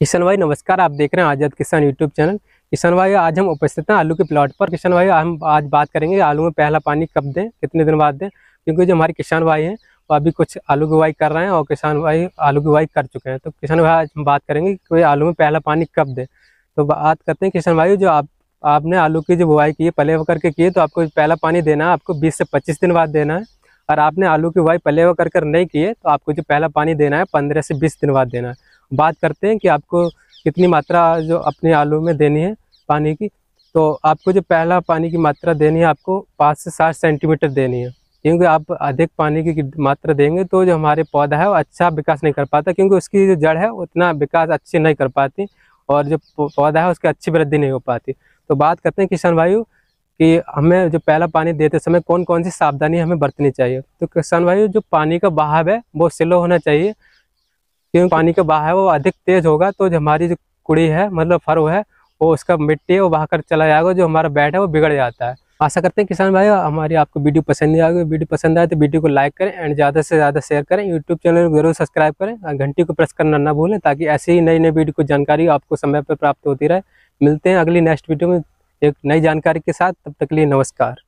किशन भाई नमस्कार आप देख रहे हैं आजाद किसान यूट्यूब चैनल किशन भाई आज हम उपस्थित हैं आलू के प्लॉट पर किशन भाई हम आज बात करेंगे आलू में पहला पानी कब दें कितने दिन बाद दें क्योंकि जो हमारे किसान भाई हैं वो अभी कुछ आलू की बुआई कर रहे हैं और किसान भाई आलू की बुआई कर चुके हैं तो किसान भाई आज हम बात करेंगे कि आलू में पहला पानी कब दें तो बात करते हैं किशन भाई जो आप आपने आलू की जो बुआई की है पलेवा करके की तो आपको पहला पानी देना है आपको बीस से पच्चीस दिन बाद देना है और आपने आलू की बुआई पले कर कर नहीं की है तो आपको जो पहला पानी देना है पंद्रह से बीस दिन बाद देना है बात करते हैं कि आपको कितनी मात्रा जो अपने आलू में देनी है पानी की तो आपको जो पहला पानी की मात्रा देनी है आपको पाँच से सात सेंटीमीटर देनी है क्योंकि आप अधिक पानी की मात्रा देंगे तो जो हमारे पौधा है वो अच्छा विकास नहीं कर पाता क्योंकि उसकी जो जड़ है उतना विकास अच्छी नहीं कर पाती और जो पौधा है उसकी अच्छी वृद्धि नहीं हो पाती तो बात करते हैं किसान भाई कि हमें जो पहला पानी देते समय कौन कौन सी सावधानी हमें बरतनी चाहिए तो किसान भाई जो पानी का बहाव है वो स्लो होना चाहिए क्योंकि पानी का बहाव वो अधिक तेज होगा तो जो हमारी जो कुड़ी है मतलब फरो है वो उसका मिट्टी वो बहाकर चला जाएगा जो हमारा बैट है वो बिगड़ जाता है आशा करते हैं किसान भाई हमारी आपको वीडियो पसंद नहीं आएगी वीडियो पसंद आए तो वीडियो को लाइक करें एंड ज़्यादा से ज़्यादा शेयर करें यूट्यूब चैनल को जरूर सब्सक्राइब करें घंटी को प्रेस करना ना भूलें ताकि ऐसे ही नई नई वीडियो को जानकारी आपको समय पर प्राप्त होती रहे मिलते हैं अगली नेक्स्ट वीडियो में एक नई जानकारी के साथ तब तक लिए नमस्कार